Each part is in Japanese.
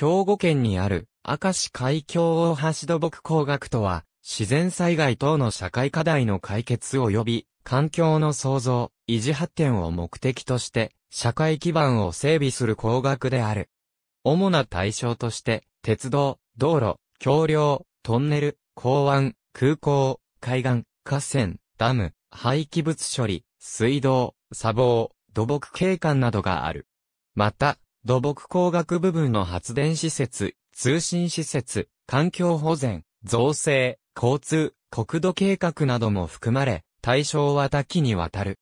兵庫県にある、明石海峡大橋土木工学とは、自然災害等の社会課題の解決及び、環境の創造、維持発展を目的として、社会基盤を整備する工学である。主な対象として、鉄道、道路、橋梁、トンネル、港湾、空港、海岸、河川、ダム、廃棄物処理、水道、砂防、土木景観などがある。また、土木工学部分の発電施設、通信施設、環境保全、造成、交通、国土計画なども含まれ、対象は多岐にわたる。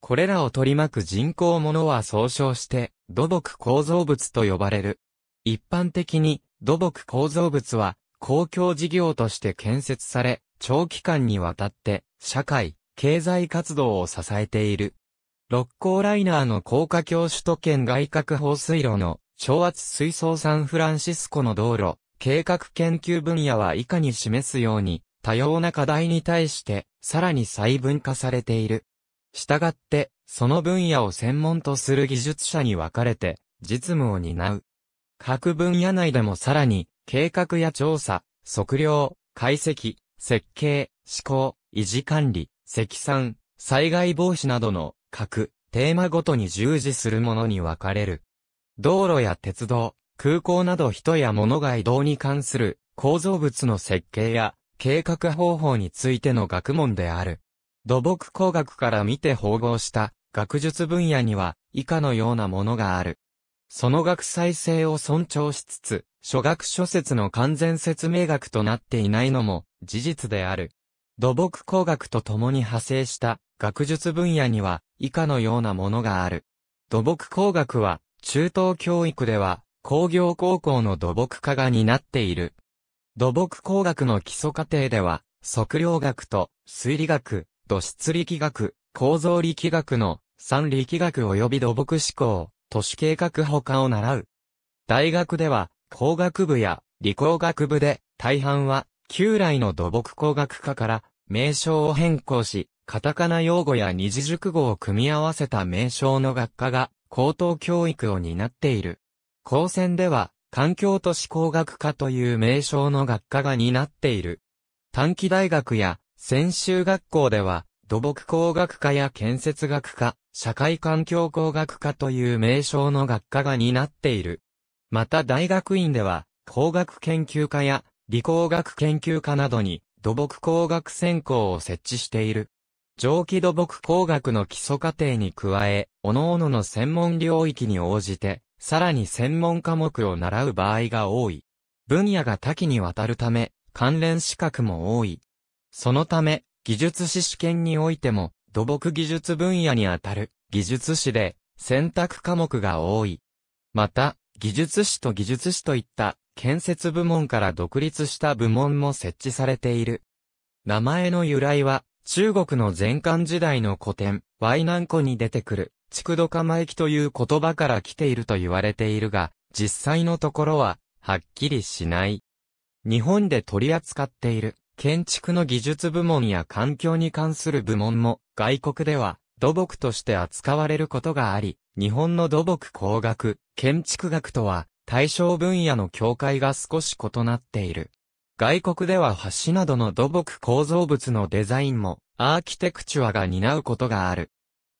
これらを取り巻く人工物は総称して、土木構造物と呼ばれる。一般的に、土木構造物は、公共事業として建設され、長期間にわたって、社会、経済活動を支えている。六甲ライナーの高架橋首都圏外郭放水路の小圧水槽サンフランシスコの道路、計画研究分野は以下に示すように、多様な課題に対して、さらに細分化されている。したがって、その分野を専門とする技術者に分かれて、実務を担う。各分野内でもさらに、計画や調査、測量、解析、設計、施工、維持管理、積算、災害防止などの各、テーマごとに従事するものに分かれる。道路や鉄道、空港など人や物が移動に関する構造物の設計や計画方法についての学問である。土木工学から見て縫合した学術分野には以下のようなものがある。その学際性を尊重しつつ、諸学諸説の完全説明学となっていないのも事実である。土木工学と共に派生した学術分野には以下のようなものがある。土木工学は中等教育では工業高校の土木科が担っている。土木工学の基礎過程では測量学と水理学、土質力学、構造力学の三力学及び土木思考、都市計画補科を習う。大学では工学部や理工学部で大半は旧来の土木工学科から名称を変更し、カタカナ用語や二字熟語を組み合わせた名称の学科が高等教育を担っている。高専では、環境都市工学科という名称の学科が担っている。短期大学や専修学校では、土木工学科や建設学科、社会環境工学科という名称の学科が担っている。また大学院では、工学研究科や理工学研究科などに土木工学専攻を設置している。上気土木工学の基礎過程に加え、各々の専門領域に応じて、さらに専門科目を習う場合が多い。分野が多岐にわたるため、関連資格も多い。そのため、技術士試験においても、土木技術分野にあたる技術士で選択科目が多い。また、技術士と技術士といった建設部門から独立した部門も設置されている。名前の由来は、中国の前漢時代の古典、ワイナンコに出てくる、築土釜駅という言葉から来ていると言われているが、実際のところは、はっきりしない。日本で取り扱っている、建築の技術部門や環境に関する部門も、外国では、土木として扱われることがあり、日本の土木工学、建築学とは、対象分野の境界が少し異なっている。外国では橋などの土木構造物のデザインも、アーキテクチュアが担うことがある。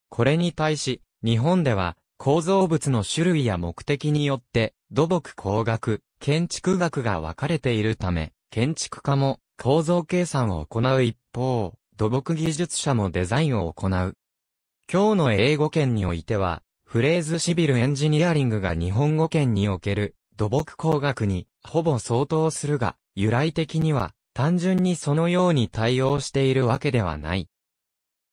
これに対し、日本では、構造物の種類や目的によって、土木工学、建築学が分かれているため、建築家も構造計算を行う一方、土木技術者もデザインを行う。今日の英語圏においては、フレーズシビルエンジニアリングが日本語圏における土木工学にほぼ相当するが、由来的には、単純にそのように対応しているわけではない。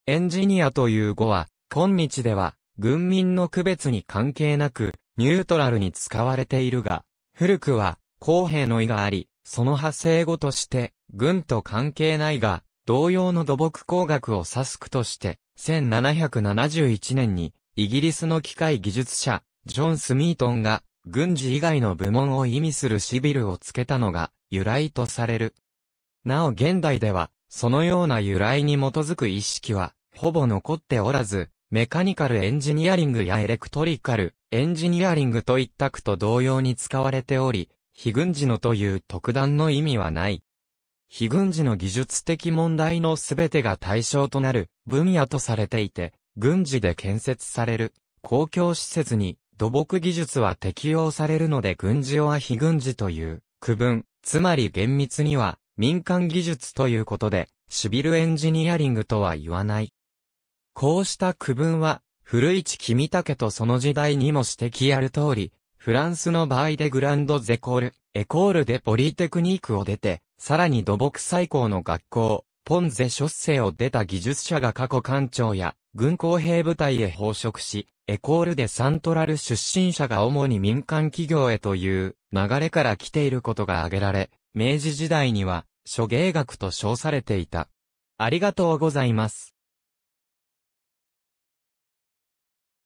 エンジニアという語は、今日では、軍民の区別に関係なく、ニュートラルに使われているが、古くは、公平の意があり、その派生語として、軍と関係ないが、同様の土木工学を指す句として、1771年に、イギリスの機械技術者、ジョン・スミートンが、軍事以外の部門を意味するシビルをつけたのが、由来とされる。なお現代では、そのような由来に基づく意識は、ほぼ残っておらず、メカニカルエンジニアリングやエレクトリカル、エンジニアリングといった句と同様に使われており、非軍事のという特段の意味はない。非軍事の技術的問題のすべてが対象となる分野とされていて、軍事で建設される公共施設に土木技術は適用されるので軍事は非軍事という区分、つまり厳密には民間技術ということで、シビルエンジニアリングとは言わない。こうした区分は、古市君武とその時代にも指摘ある通り、フランスの場合でグランドゼコール、エコールでポリテクニークを出て、さらに土木最高の学校、ポンゼ諸世を出た技術者が過去官庁や軍工兵部隊へ報職し、エコールでサントラル出身者が主に民間企業へという流れから来ていることが挙げられ、明治時代には諸芸学と称されていた。ありがとうございます。